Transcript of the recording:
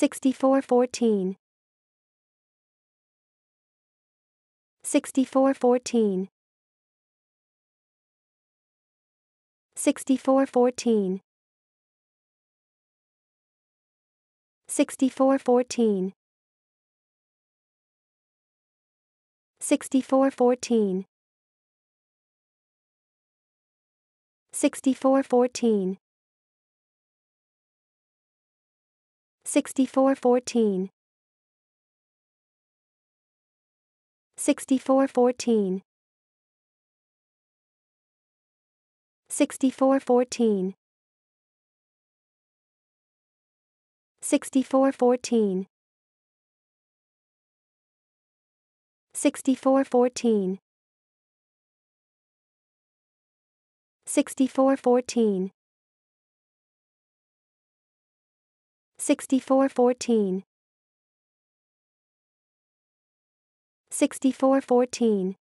6414 6414 6414 6414 6414 6414 6414 6414 6414 6414 6414 6414 6414 6414